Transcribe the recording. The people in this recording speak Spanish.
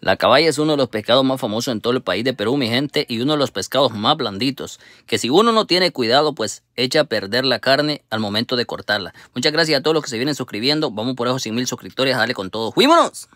La caballa es uno de los pescados más famosos en todo el país de Perú, mi gente, y uno de los pescados más blanditos, que si uno no tiene cuidado, pues echa a perder la carne al momento de cortarla. Muchas gracias a todos los que se vienen suscribiendo. Vamos por esos 100 mil suscriptores a con todo. ¡Fuímonos!